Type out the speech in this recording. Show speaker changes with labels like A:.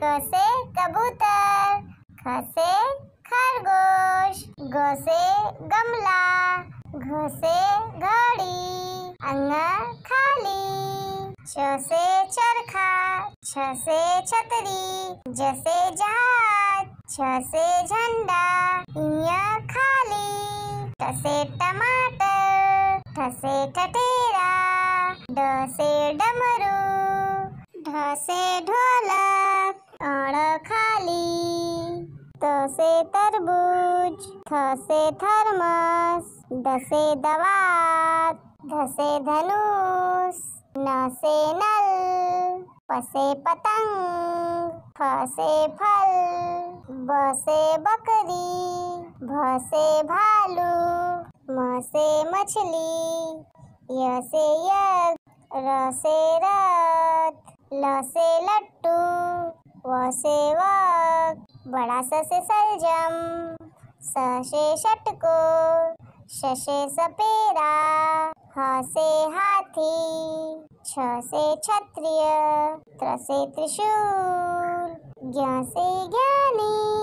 A: क से कबूतर ख से खरगोश ग से गमला घ से घड़ी अंग खाली च से चरखा छ से छतरी ज से जहाज छ से झंडा इया खाली ट से टमाटर ठसे से ठठेरा ड से डमरू ढ से त से तरबूज थ से थर्मस द से दवात ध से धनुष न से नल प से पतंग फ से फल ब से बकरी भ से भालू म से मछली य से यज्ञ र से रथ ल से लट्टू व से वा बड़ा स से सलजम स से षटकोर श से सपेरा ह से हाथी छ से क्षत्रिय त्र से त्रिशूल ज्ञ से ज्ञानी